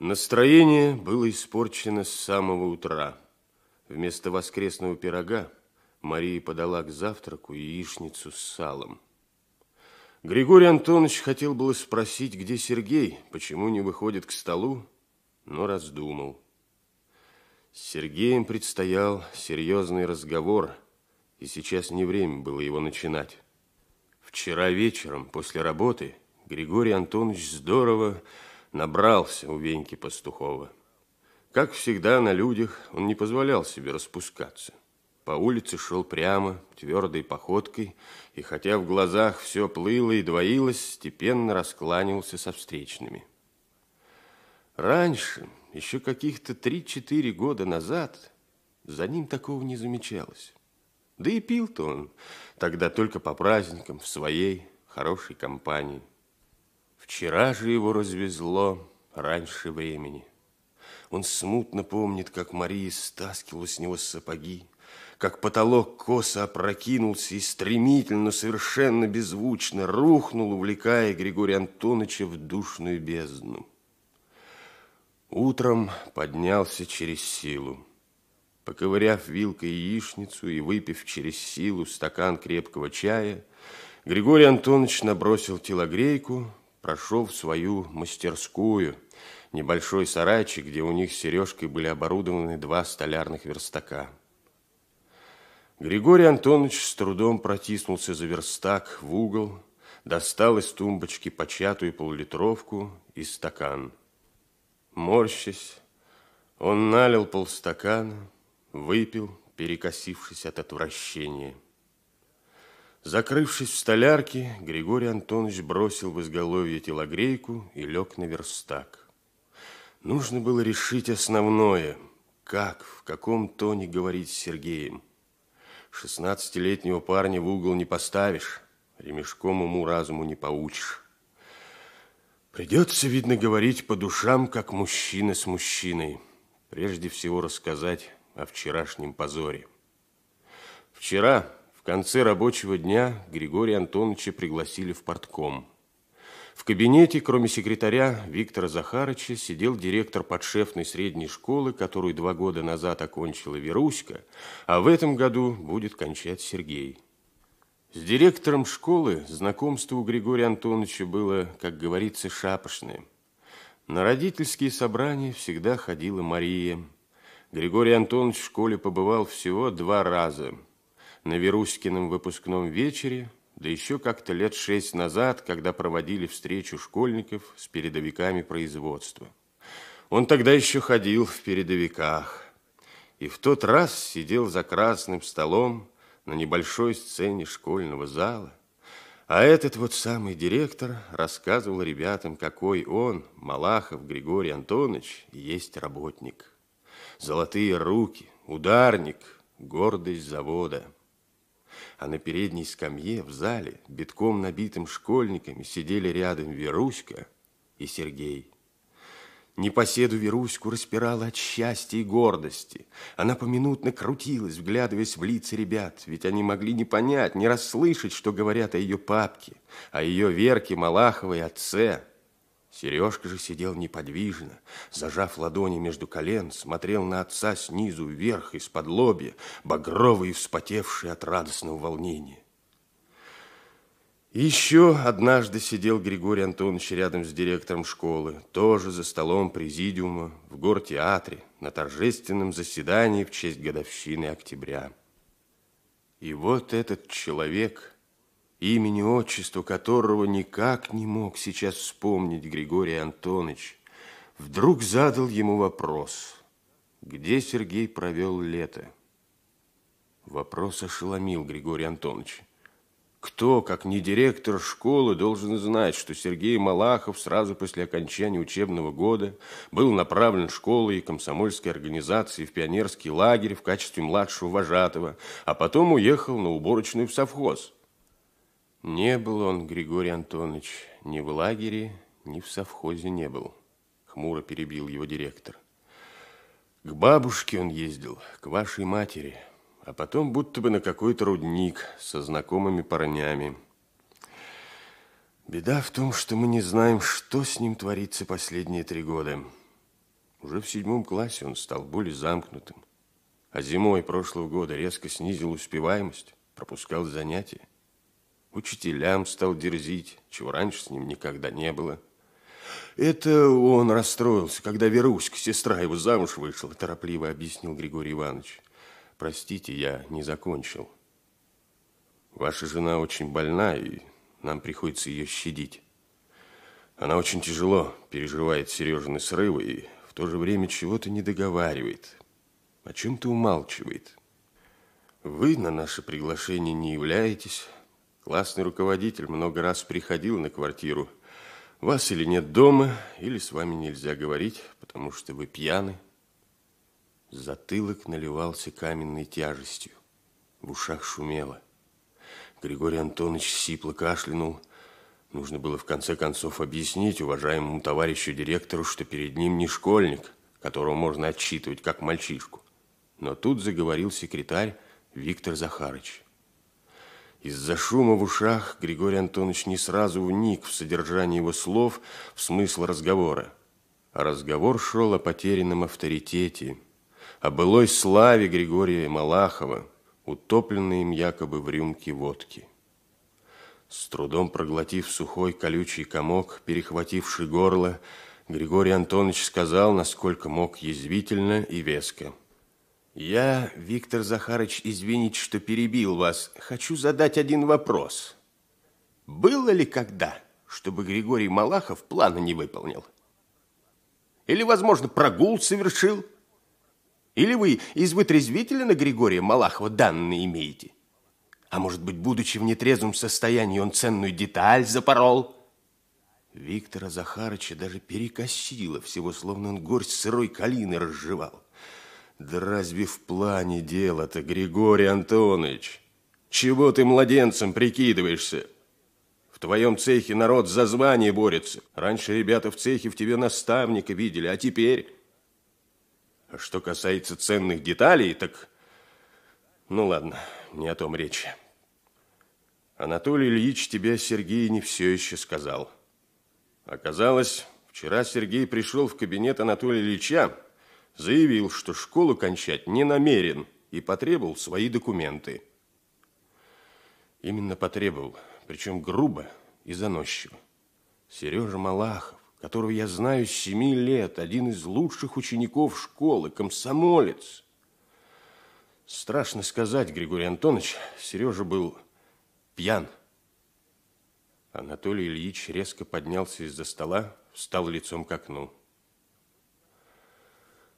Настроение было испорчено с самого утра. Вместо воскресного пирога Мария подала к завтраку яичницу с салом. Григорий Антонович хотел было спросить, где Сергей, почему не выходит к столу, но раздумал. С Сергеем предстоял серьезный разговор, и сейчас не время было его начинать. Вчера вечером после работы Григорий Антонович здорово Набрался у Веньки Пастухова. Как всегда на людях он не позволял себе распускаться. По улице шел прямо, твердой походкой, и хотя в глазах все плыло и двоилось, степенно раскланивался со встречными. Раньше, еще каких-то 3-4 года назад, за ним такого не замечалось. Да и пил-то он тогда только по праздникам в своей хорошей компании. Вчера же его развезло раньше времени. Он смутно помнит, как Мария стаскивала с него сапоги, как потолок косо опрокинулся и стремительно, совершенно беззвучно рухнул, увлекая Григория Антоновича в душную бездну. Утром поднялся через силу. Поковыряв вилкой яичницу и выпив через силу стакан крепкого чая, Григорий Антонович набросил телогрейку, прошел в свою мастерскую, небольшой сарайчик, где у них с Сережкой были оборудованы два столярных верстака. Григорий Антонович с трудом протиснулся за верстак в угол, достал из тумбочки початую полулитровку и стакан. Морщась, он налил полстакана, выпил, перекосившись от отвращения – Закрывшись в столярке, Григорий Антонович бросил в изголовье телогрейку и лег на верстак. Нужно было решить основное, как, в каком тоне говорить с Сергеем. Шестнадцатилетнего парня в угол не поставишь, ремешком уму-разуму не поучишь. Придется, видно, говорить по душам, как мужчина с мужчиной. Прежде всего рассказать о вчерашнем позоре. Вчера конце рабочего дня Григория Антоновича пригласили в портком. В кабинете, кроме секретаря Виктора Захарыча, сидел директор подшефной средней школы, которую два года назад окончила Веруська, а в этом году будет кончать Сергей. С директором школы знакомство у Григория Антоновича было, как говорится, шапошное. На родительские собрания всегда ходила Мария. Григорий Антонович в школе побывал всего два раза – на Верускином выпускном вечере, да еще как-то лет шесть назад, когда проводили встречу школьников с передовиками производства. Он тогда еще ходил в передовиках. И в тот раз сидел за красным столом на небольшой сцене школьного зала. А этот вот самый директор рассказывал ребятам, какой он, Малахов Григорий Антонович, есть работник. Золотые руки, ударник, гордость завода – а на передней скамье в зале, битком набитым школьниками, сидели рядом Веруська и Сергей. Непоседу Веруську распирала от счастья и гордости. Она поминутно крутилась, вглядываясь в лица ребят, ведь они могли не понять, не расслышать, что говорят о ее папке, о ее Верке Малаховой отце – Сережка же сидел неподвижно, зажав ладони между колен, смотрел на отца снизу вверх, из-под лобья, багровый и вспотевший от радостного волнения. Еще однажды сидел Григорий Антонович рядом с директором школы, тоже за столом президиума в гортеатре на торжественном заседании в честь годовщины октября. И вот этот человек – имени отчества которого никак не мог сейчас вспомнить Григорий Антонович, вдруг задал ему вопрос, где Сергей провел лето. Вопрос ошеломил Григория Антонович Кто, как не директор школы, должен знать, что Сергей Малахов сразу после окончания учебного года был направлен школой и комсомольской организации в пионерский лагерь в качестве младшего вожатого, а потом уехал на уборочную в совхоз – не был он, Григорий Антонович, ни в лагере, ни в совхозе не был. Хмуро перебил его директор. К бабушке он ездил, к вашей матери, а потом будто бы на какой-то рудник со знакомыми парнями. Беда в том, что мы не знаем, что с ним творится последние три года. Уже в седьмом классе он стал более замкнутым, а зимой прошлого года резко снизил успеваемость, пропускал занятия учителям стал дерзить, чего раньше с ним никогда не было. Это он расстроился, когда Веруська, сестра его, замуж вышла, торопливо объяснил Григорий Иванович. Простите, я не закончил. Ваша жена очень больна, и нам приходится ее щадить. Она очень тяжело переживает Сережины срывы и в то же время чего-то не договаривает, о чем-то умалчивает. Вы на наше приглашение не являетесь, Классный руководитель много раз приходил на квартиру. Вас или нет дома, или с вами нельзя говорить, потому что вы пьяны. Затылок наливался каменной тяжестью. В ушах шумело. Григорий Антонович сипло кашлянул. Нужно было в конце концов объяснить уважаемому товарищу директору, что перед ним не школьник, которого можно отчитывать как мальчишку. Но тут заговорил секретарь Виктор Захарыч. Из-за шума в ушах Григорий Антонович не сразу вник в содержание его слов, в смысл разговора. А разговор шел о потерянном авторитете, о былой славе Григория Малахова, утопленной им якобы в рюмке водки. С трудом проглотив сухой колючий комок, перехвативший горло, Григорий Антонович сказал, насколько мог, язвительно и веско – я, Виктор Захарович, извините, что перебил вас. Хочу задать один вопрос. Было ли когда, чтобы Григорий Малахов плана не выполнил? Или, возможно, прогул совершил? Или вы из вытрезвителя на Григория Малахова данные имеете? А может быть, будучи в нетрезвом состоянии, он ценную деталь запорол? Виктора Захарыча даже перекосило всего, словно он горсть сырой калины разжевал. Да разве в плане дело-то, Григорий Антонович? Чего ты младенцем прикидываешься? В твоем цехе народ за звание борется. Раньше ребята в цехе в тебе наставника видели, а теперь... А что касается ценных деталей, так... Ну ладно, не о том речь. Анатолий Ильич тебе, Сергей, не все еще сказал. Оказалось, вчера Сергей пришел в кабинет Анатолия Ильича, заявил, что школу кончать не намерен и потребовал свои документы. Именно потребовал, причем грубо и заносчиво. Сережа Малахов, которого я знаю с семи лет, один из лучших учеников школы, комсомолец. Страшно сказать, Григорий Антонович, Сережа был пьян. Анатолий Ильич резко поднялся из-за стола, встал лицом к окну.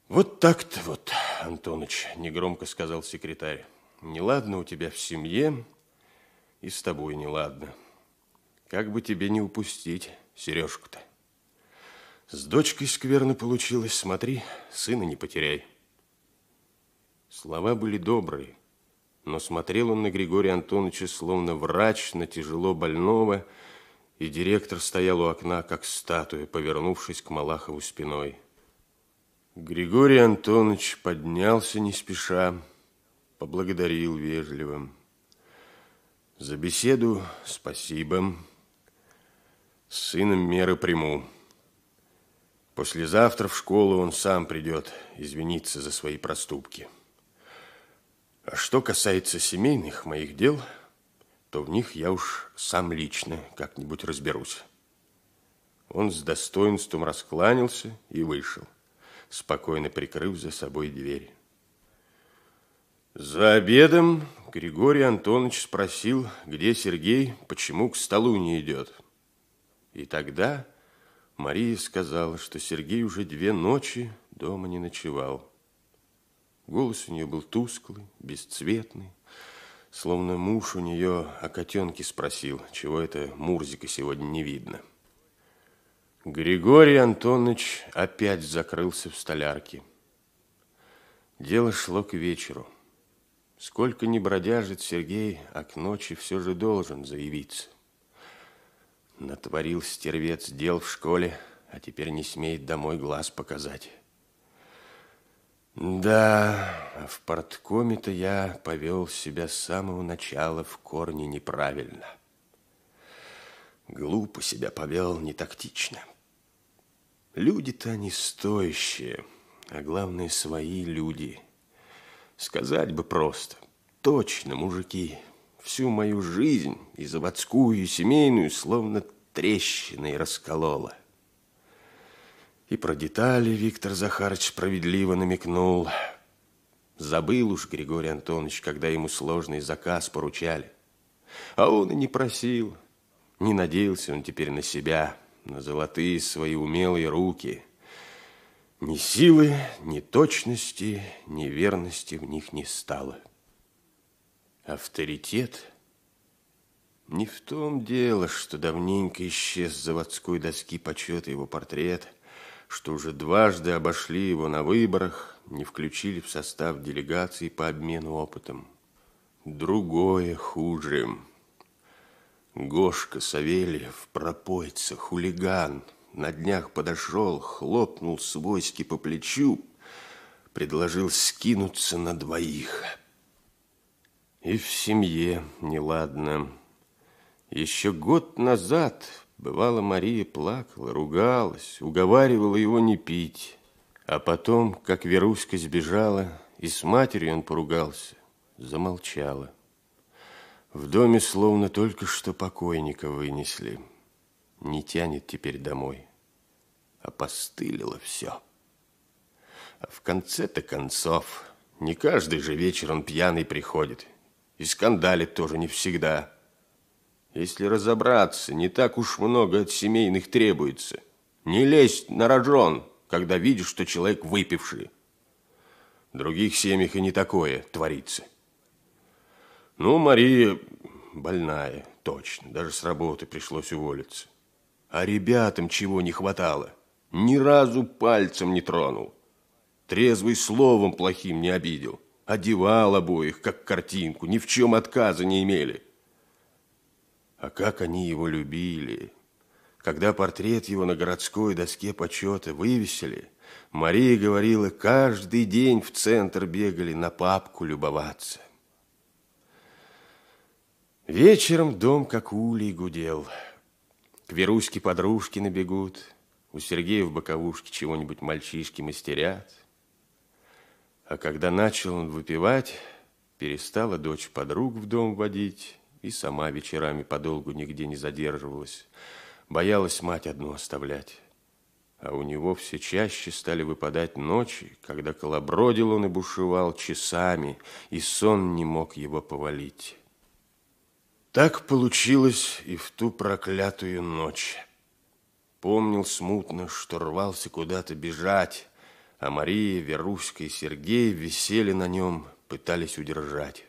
Вот так-то вот, Антоныч, негромко сказал секретарь. Неладно у тебя в семье и с тобой неладно. Как бы тебе не упустить Сережку-то. С дочкой скверно получилось, смотри, сына не потеряй. Слова были добрые, но смотрел он на Григория Антоновича словно врач на тяжело больного, и директор стоял у окна, как статуя, повернувшись к Малахову спиной. Григорий Антонович поднялся не спеша, поблагодарил вежливо. За беседу спасибо. С сыном меры приму. Послезавтра в школу он сам придет извиниться за свои проступки. А что касается семейных моих дел, то в них я уж сам лично как-нибудь разберусь. Он с достоинством раскланялся и вышел спокойно прикрыв за собой дверь. За обедом Григорий Антонович спросил, где Сергей, почему к столу не идет. И тогда Мария сказала, что Сергей уже две ночи дома не ночевал. Голос у нее был тусклый, бесцветный, словно муж у нее о котенке спросил, чего это Мурзика сегодня не видно. Григорий Антонович опять закрылся в столярке. Дело шло к вечеру. Сколько ни бродяжит Сергей, а к ночи все же должен заявиться. Натворил стервец дел в школе, а теперь не смеет домой глаз показать. Да, в порткоме-то я повел себя с самого начала в корне неправильно. Глупо себя повел, не тактично. Люди-то они стоящие, а главное, свои люди. Сказать бы просто. Точно, мужики, всю мою жизнь, и заводскую, и семейную, словно трещиной расколола. И про детали Виктор Захарович справедливо намекнул. Забыл уж Григорий Антонович, когда ему сложный заказ поручали. А он и не просил, не надеялся он теперь на себя – на золотые свои умелые руки. Ни силы, ни точности, ни верности в них не стало. Авторитет не в том дело, что давненько исчез с заводской доски почет его портрет, что уже дважды обошли его на выборах, не включили в состав делегации по обмену опытом. Другое хуже. Гошка Савельев, пропойца, хулиган, на днях подошел, хлопнул свойски по плечу, предложил скинуться на двоих. И в семье неладно. Еще год назад, бывало, Мария плакала, ругалась, уговаривала его не пить. А потом, как Веруська сбежала, и с матерью он поругался, замолчала. В доме словно только что покойника вынесли. Не тянет теперь домой. Опостылило все. А в конце-то концов, не каждый же вечер он пьяный приходит. И скандалит тоже не всегда. Если разобраться, не так уж много от семейных требуется. Не лезть на рожон, когда видишь, что человек выпивший. В других семьях и не такое творится. Ну, Мария больная, точно. Даже с работы пришлось уволиться. А ребятам чего не хватало? Ни разу пальцем не тронул. Трезвый словом плохим не обидел. Одевал обоих, как картинку. Ни в чем отказа не имели. А как они его любили. Когда портрет его на городской доске почета вывесили, Мария говорила, каждый день в центр бегали на папку любоваться. Вечером дом как улей гудел. К Веруське подружки набегут, у Сергея в боковушке чего-нибудь мальчишки мастерят. А когда начал он выпивать, перестала дочь подруг в дом водить и сама вечерами подолгу нигде не задерживалась. Боялась мать одну оставлять. А у него все чаще стали выпадать ночи, когда колобродил он и бушевал часами, и сон не мог его повалить. Так получилось и в ту проклятую ночь. Помнил смутно, что рвался куда-то бежать, а Мария, Веруська и Сергей висели на нем, пытались удержать.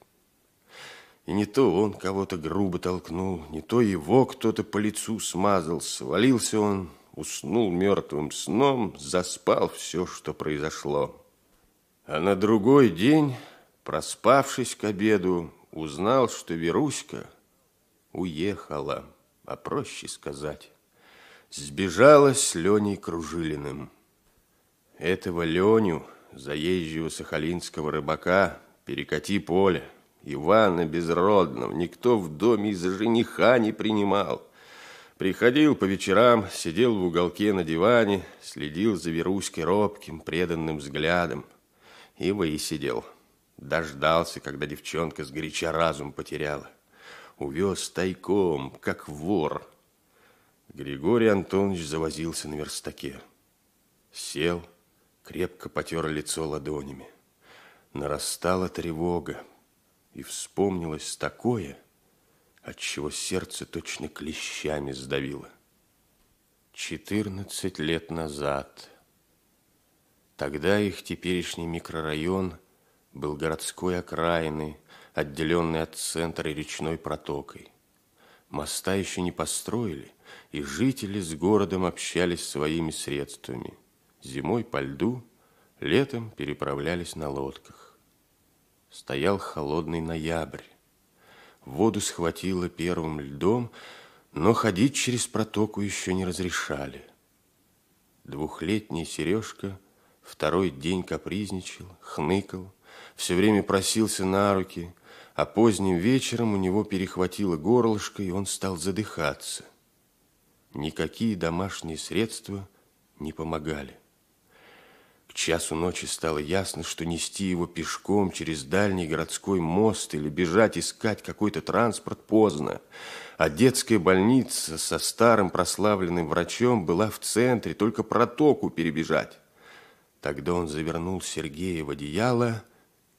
И не то он кого-то грубо толкнул, не то его кто-то по лицу смазал, свалился он, уснул мертвым сном, заспал все, что произошло. А на другой день, проспавшись к обеду, узнал, что Веруська – уехала, а проще сказать, сбежала с Леней Кружилиным. Этого Леню, заезжего сахалинского рыбака, перекати поле, Ивана Безродного, никто в доме из жениха не принимал. Приходил по вечерам, сидел в уголке на диване, следил за Веруськой робким, преданным взглядом. Ива и сидел. Дождался, когда девчонка сгоряча разум потеряла увез тайком, как вор. Григорий Антонович завозился на верстаке. Сел, крепко потер лицо ладонями. Нарастала тревога, и вспомнилось такое, от чего сердце точно клещами сдавило. Четырнадцать лет назад. Тогда их теперешний микрорайон был городской окраины отделенный от центра речной протокой. Моста еще не построили, и жители с городом общались своими средствами. Зимой по льду, летом переправлялись на лодках. Стоял холодный ноябрь. Воду схватило первым льдом, но ходить через протоку еще не разрешали. Двухлетний Сережка второй день капризничал, хныкал, все время просился на руки, а поздним вечером у него перехватило горлышко, и он стал задыхаться. Никакие домашние средства не помогали. К часу ночи стало ясно, что нести его пешком через дальний городской мост или бежать искать какой-то транспорт поздно. А детская больница со старым прославленным врачом была в центре, только протоку перебежать. Тогда он завернул Сергея в одеяло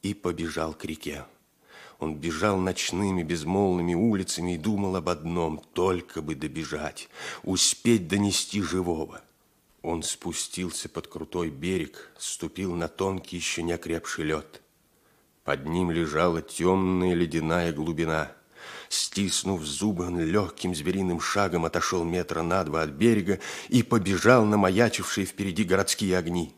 и побежал к реке. Он бежал ночными безмолвными улицами и думал об одном – только бы добежать, успеть донести живого. Он спустился под крутой берег, ступил на тонкий, еще не окрепший лед. Под ним лежала темная ледяная глубина – Стиснув зубы, он легким звериным шагом отошел метра на два от берега и побежал на маячившие впереди городские огни.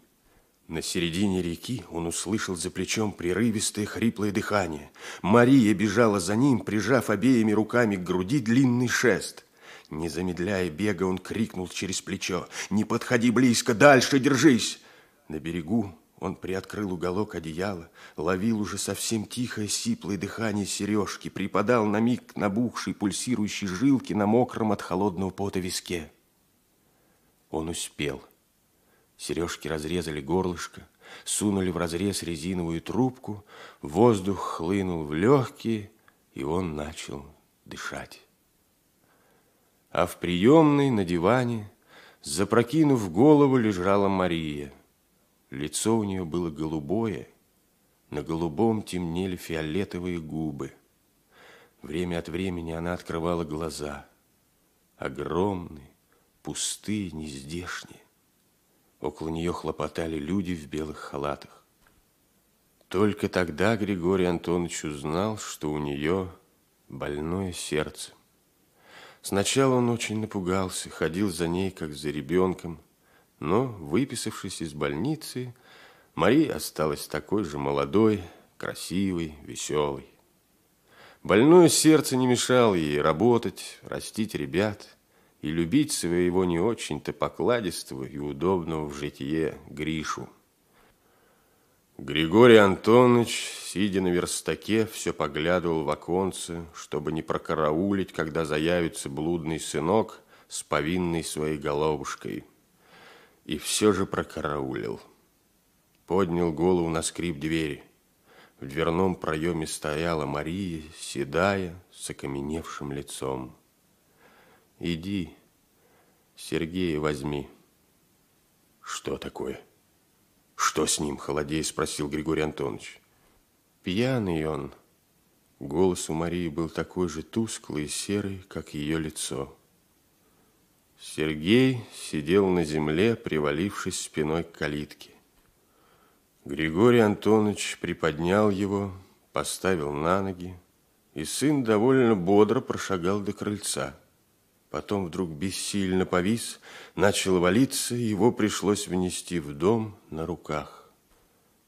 На середине реки он услышал за плечом прерывистое хриплое дыхание. Мария бежала за ним, прижав обеими руками к груди длинный шест. Не замедляя бега, он крикнул через плечо. «Не подходи близко! Дальше держись!» На берегу он приоткрыл уголок одеяла, ловил уже совсем тихое сиплое дыхание сережки, припадал на миг к набухшей пульсирующей жилки на мокром от холодного пота виске. Он успел. Сережки разрезали горлышко, сунули в разрез резиновую трубку, воздух хлынул в легкие, и он начал дышать. А в приемной на диване, запрокинув голову, лежала Мария. Лицо у нее было голубое, на голубом темнели фиолетовые губы. Время от времени она открывала глаза, огромные, пустые, нездешние. Около нее хлопотали люди в белых халатах. Только тогда Григорий Антонович узнал, что у нее больное сердце. Сначала он очень напугался, ходил за ней, как за ребенком, но, выписавшись из больницы, Мария осталась такой же молодой, красивой, веселой. Больное сердце не мешало ей работать, растить ребят – и любить своего не очень-то покладистого и удобного в житье Гришу. Григорий Антонович, сидя на верстаке, все поглядывал в оконце, чтобы не прокараулить, когда заявится блудный сынок с повинной своей головушкой. И все же прокараулил. Поднял голову на скрип двери. В дверном проеме стояла Мария, седая, с окаменевшим лицом. Иди, Сергей, возьми. Что такое? Что с ним, холодей, спросил Григорий Антонович. Пьяный он. Голос у Марии был такой же тусклый и серый, как ее лицо. Сергей сидел на земле, привалившись спиной к калитке. Григорий Антонович приподнял его, поставил на ноги, и сын довольно бодро прошагал до крыльца – Потом вдруг бессильно повис, начал валиться, его пришлось внести в дом на руках.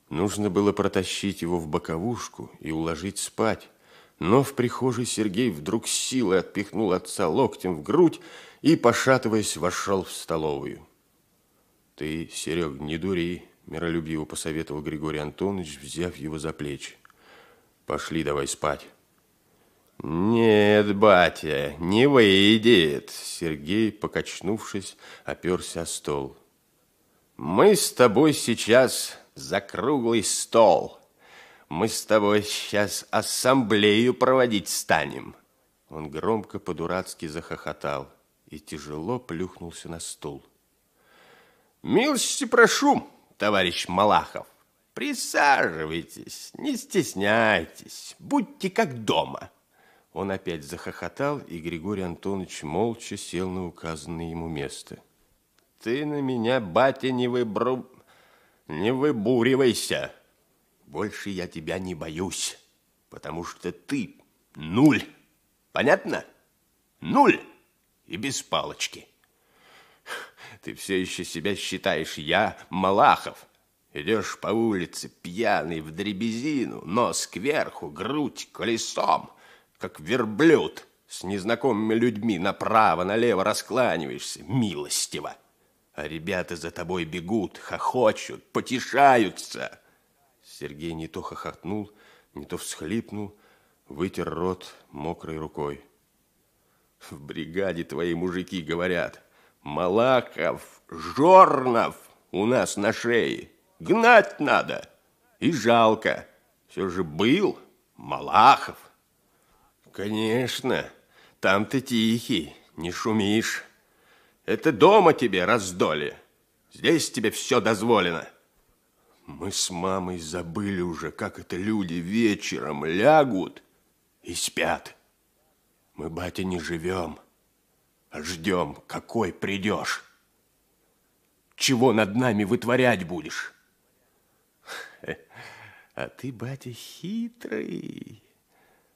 Нужно было протащить его в боковушку и уложить спать, но в прихожей Сергей вдруг силой отпихнул отца локтем в грудь и, пошатываясь, вошел в столовую. «Ты, Серег, не дури», – миролюбиво посоветовал Григорий Антонович, взяв его за плечи. «Пошли давай спать». «Нет, батя, не выйдет!» Сергей, покачнувшись, оперся о стол. «Мы с тобой сейчас за круглый стол. Мы с тобой сейчас ассамблею проводить станем!» Он громко по-дурацки захохотал и тяжело плюхнулся на стул. «Милости прошу, товарищ Малахов! Присаживайтесь, не стесняйтесь, будьте как дома!» Он опять захохотал, и Григорий Антонович молча сел на указанное ему место. «Ты на меня, батя, не выбру... не выбуривайся! Больше я тебя не боюсь, потому что ты нуль! Понятно? Нуль! И без палочки!» Ты все еще себя считаешь я Малахов. Идешь по улице пьяный в дребезину, нос кверху, грудь колесом – как верблюд, с незнакомыми людьми направо-налево раскланиваешься, милостиво. А ребята за тобой бегут, хохочут, потешаются. Сергей не то хохотнул, не то всхлипнул, вытер рот мокрой рукой. В бригаде твои мужики говорят, Малаков, Жорнов у нас на шее, гнать надо. И жалко, все же был Малахов. Конечно, там ты тихий, не шумишь. Это дома тебе раздолье. Здесь тебе все дозволено. Мы с мамой забыли уже, как это люди вечером лягут и спят. Мы, батя, не живем, а ждем, какой придешь. Чего над нами вытворять будешь? А ты, батя, хитрый.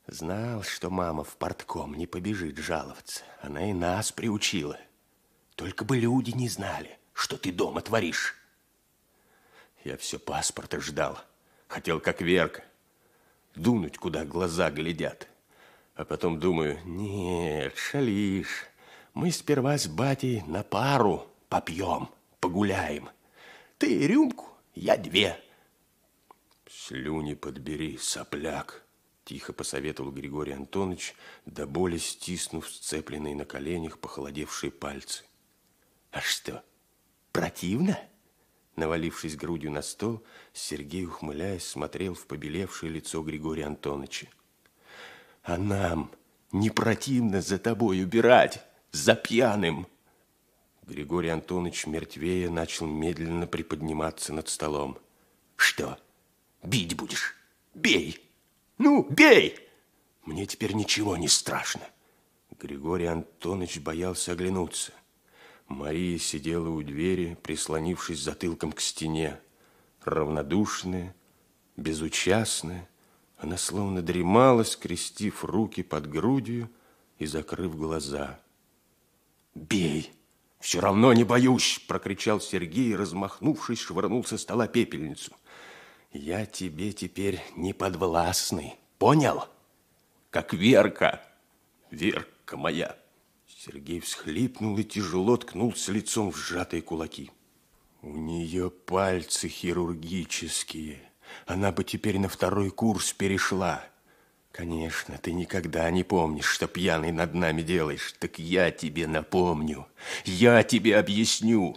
Знал, что мама в портком не побежит жаловаться. Она и нас приучила. Только бы люди не знали, что ты дома творишь. Я все паспорта ждал. Хотел, как Верка, дунуть, куда глаза глядят. А потом думаю, нет, шалишь. Мы сперва с батей на пару попьем, погуляем. Ты рюмку, я две. Слюни подбери, сопляк. Тихо посоветовал Григорий Антонович, до боли стиснув сцепленные на коленях похолодевшие пальцы. «А что, противно?» Навалившись грудью на стол, Сергей, ухмыляясь, смотрел в побелевшее лицо Григория Антоновича. «А нам не противно за тобой убирать, за пьяным!» Григорий Антонович мертвее начал медленно приподниматься над столом. «Что, бить будешь? Бей!» Ну, бей! Мне теперь ничего не страшно. Григорий Антонович боялся оглянуться. Мария сидела у двери, прислонившись затылком к стене. Равнодушная, безучастная, она словно дремала, скрестив руки под грудью и закрыв глаза. «Бей! Все равно не боюсь!» – прокричал Сергей, размахнувшись, швырнул со стола пепельницу – я тебе теперь не подвластный. Понял? Как Верка. Верка моя. Сергей всхлипнул и тяжело ткнулся лицом в сжатые кулаки. У нее пальцы хирургические. Она бы теперь на второй курс перешла. Конечно, ты никогда не помнишь, что пьяный над нами делаешь. Так я тебе напомню. Я тебе объясню,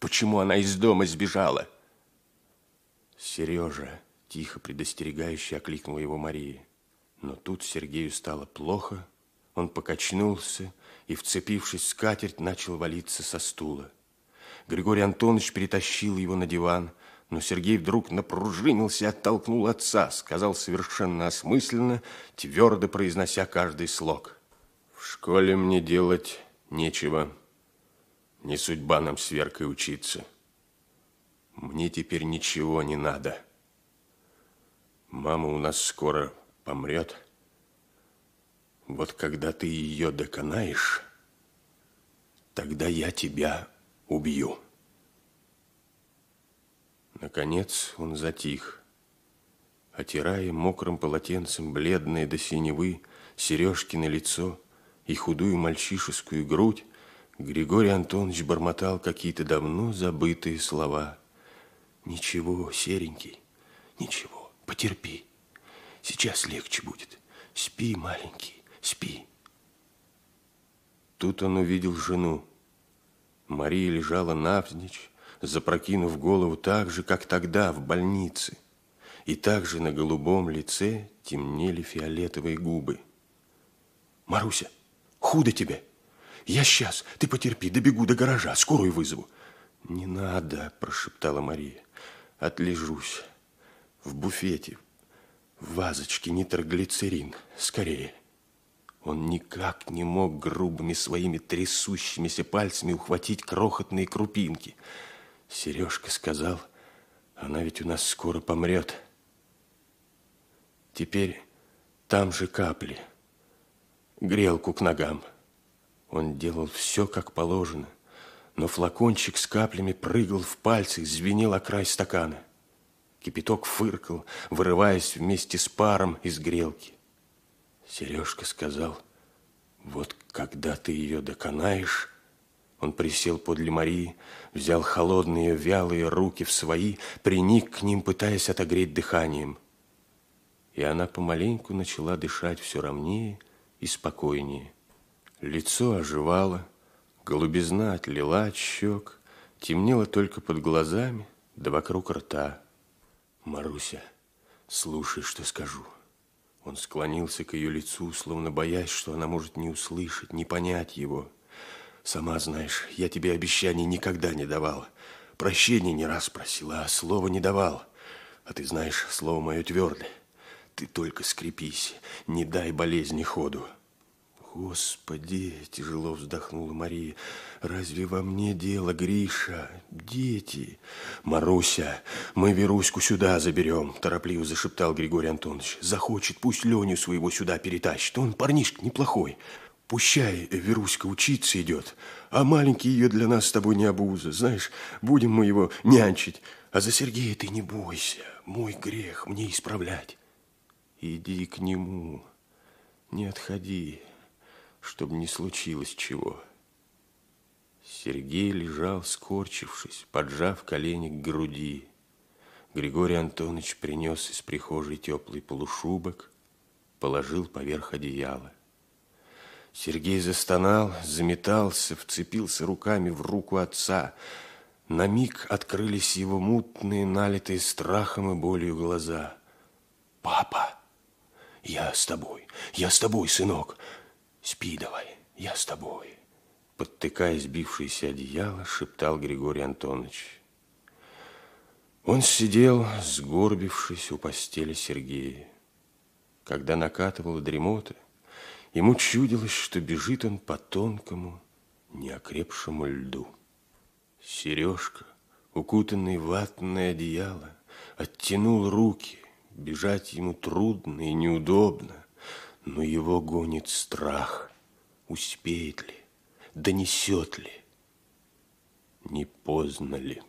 почему она из дома сбежала. «Сережа!» – тихо предостерегающе окликнул его Мария. Но тут Сергею стало плохо, он покачнулся и, вцепившись в скатерть, начал валиться со стула. Григорий Антонович перетащил его на диван, но Сергей вдруг напружинился и оттолкнул отца, сказал совершенно осмысленно, твердо произнося каждый слог. «В школе мне делать нечего. Не судьба нам с Веркой учиться». Мне теперь ничего не надо. Мама у нас скоро помрет. Вот когда ты ее доконаешь, тогда я тебя убью. Наконец он затих, отирая мокрым полотенцем бледные до синевы сережки на лицо и худую мальчишескую грудь, Григорий Антонович бормотал какие-то давно забытые слова – Ничего, серенький, ничего, потерпи. Сейчас легче будет. Спи, маленький, спи. Тут он увидел жену. Мария лежала навзничь, запрокинув голову так же, как тогда в больнице. И также на голубом лице темнели фиолетовые губы. Маруся, худо тебе. Я сейчас, ты потерпи, добегу до гаража, скорую вызову. Не надо, прошептала Мария. Отлежусь. В буфете. В вазочке нитроглицерин. Скорее. Он никак не мог грубыми своими трясущимися пальцами ухватить крохотные крупинки. Сережка сказал, она ведь у нас скоро помрет. Теперь там же капли. Грелку к ногам. Он делал все, как положено но флакончик с каплями прыгал в пальцах, звенел о край стакана. Кипяток фыркал, вырываясь вместе с паром из грелки. Сережка сказал, вот когда ты ее доконаешь... Он присел подле Марии, взял холодные вялые руки в свои, приник к ним, пытаясь отогреть дыханием. И она помаленьку начала дышать все ровнее и спокойнее. Лицо оживало, Голубизна отлила от щек, темнело только под глазами, да вокруг рта. «Маруся, слушай, что скажу». Он склонился к ее лицу, словно боясь, что она может не услышать, не понять его. «Сама знаешь, я тебе обещаний никогда не давал. Прощения не раз просила, а слова не давал. А ты знаешь, слово мое твердое. Ты только скрепись, не дай болезни ходу». Господи, тяжело вздохнула Мария, разве во мне дело, Гриша? Дети. Маруся, мы Веруську сюда заберем, торопливо зашептал Григорий Антонович. Захочет, пусть Леню своего сюда перетащит, он парнишка неплохой. Пущай, Веруська учиться идет, а маленький ее для нас с тобой не обуза. Знаешь, будем мы его нянчить. А за Сергея ты не бойся, мой грех мне исправлять. Иди к нему, не отходи чтобы не случилось чего. Сергей лежал, скорчившись, поджав колени к груди. Григорий Антонович принес из прихожей теплый полушубок, положил поверх одеяла. Сергей застонал, заметался, вцепился руками в руку отца. На миг открылись его мутные, налитые страхом и болью глаза. «Папа, я с тобой, я с тобой, сынок!» Спи давай, я с тобой. Подтыкая сбившееся одеяло, шептал Григорий Антонович. Он сидел, сгорбившись у постели Сергея. Когда накатывала дремота, ему чудилось, что бежит он по тонкому, неокрепшему льду. Сережка, укутанный в ватное одеяло, оттянул руки. Бежать ему трудно и неудобно. Но его гонит страх. Успеет ли? Донесет ли? Не поздно ли?